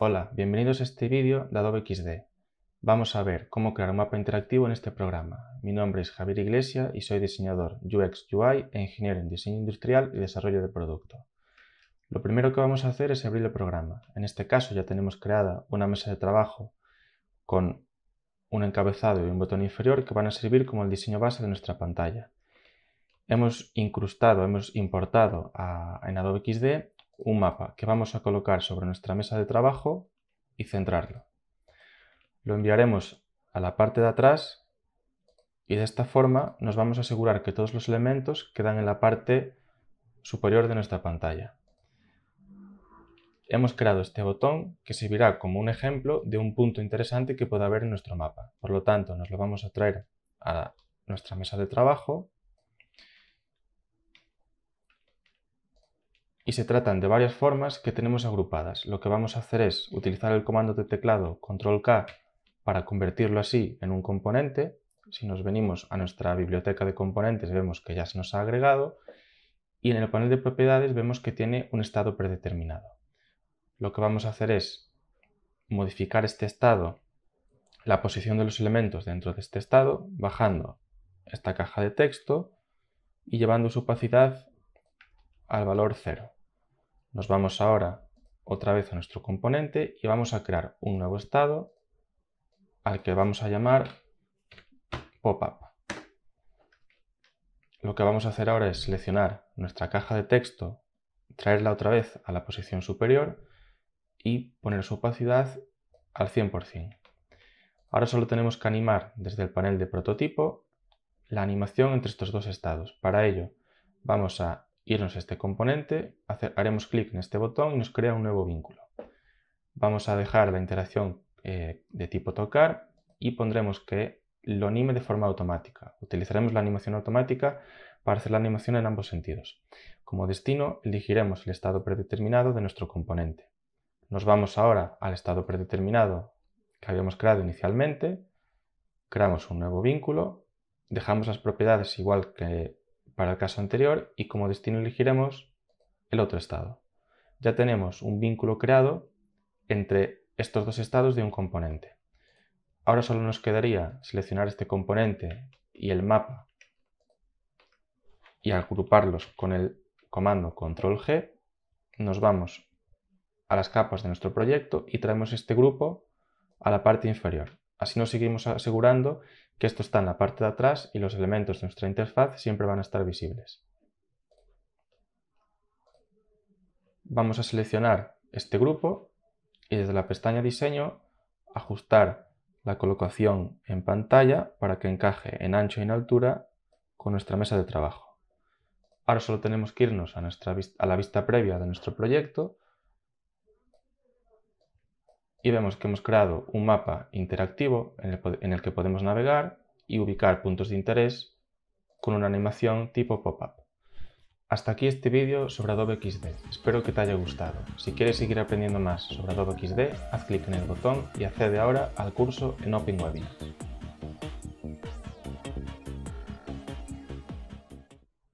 Hola, bienvenidos a este vídeo de Adobe XD. Vamos a ver cómo crear un mapa interactivo en este programa. Mi nombre es Javier Iglesia y soy diseñador UX UI e ingeniero en diseño industrial y desarrollo de producto. Lo primero que vamos a hacer es abrir el programa. En este caso ya tenemos creada una mesa de trabajo con un encabezado y un botón inferior que van a servir como el diseño base de nuestra pantalla. Hemos incrustado, hemos importado a, en Adobe XD un mapa que vamos a colocar sobre nuestra mesa de trabajo y centrarlo. Lo enviaremos a la parte de atrás y de esta forma nos vamos a asegurar que todos los elementos quedan en la parte superior de nuestra pantalla. Hemos creado este botón que servirá como un ejemplo de un punto interesante que pueda haber en nuestro mapa. Por lo tanto, nos lo vamos a traer a nuestra mesa de trabajo y se tratan de varias formas que tenemos agrupadas. Lo que vamos a hacer es utilizar el comando de teclado control-k para convertirlo así en un componente. Si nos venimos a nuestra biblioteca de componentes vemos que ya se nos ha agregado y en el panel de propiedades vemos que tiene un estado predeterminado. Lo que vamos a hacer es modificar este estado, la posición de los elementos dentro de este estado, bajando esta caja de texto y llevando su opacidad al valor 0. Nos vamos ahora otra vez a nuestro componente y vamos a crear un nuevo estado al que vamos a llamar pop-up. Lo que vamos a hacer ahora es seleccionar nuestra caja de texto, traerla otra vez a la posición superior y poner su opacidad al 100%. Ahora solo tenemos que animar desde el panel de prototipo la animación entre estos dos estados. Para ello vamos a irnos a este componente, haremos clic en este botón y nos crea un nuevo vínculo. Vamos a dejar la interacción eh, de tipo tocar y pondremos que lo anime de forma automática. Utilizaremos la animación automática para hacer la animación en ambos sentidos. Como destino elegiremos el estado predeterminado de nuestro componente. Nos vamos ahora al estado predeterminado que habíamos creado inicialmente, creamos un nuevo vínculo, dejamos las propiedades igual que para el caso anterior y como destino elegiremos el otro estado. Ya tenemos un vínculo creado entre estos dos estados de un componente. Ahora solo nos quedaría seleccionar este componente y el mapa y agruparlos con el comando control G, nos vamos a las capas de nuestro proyecto y traemos este grupo a la parte inferior. Así nos seguimos asegurando que esto está en la parte de atrás y los elementos de nuestra interfaz siempre van a estar visibles. Vamos a seleccionar este grupo y desde la pestaña Diseño ajustar la colocación en pantalla para que encaje en ancho y en altura con nuestra mesa de trabajo. Ahora solo tenemos que irnos a, a la vista previa de nuestro proyecto y vemos que hemos creado un mapa interactivo en el, que podemos navegar y ubicar puntos de interés con una animación tipo pop-up. Hasta aquí este vídeo sobre Adobe XD, espero que te haya gustado. Si quieres seguir aprendiendo más sobre Adobe XD, haz clic en el botón y accede ahora al curso en OpenWebinar.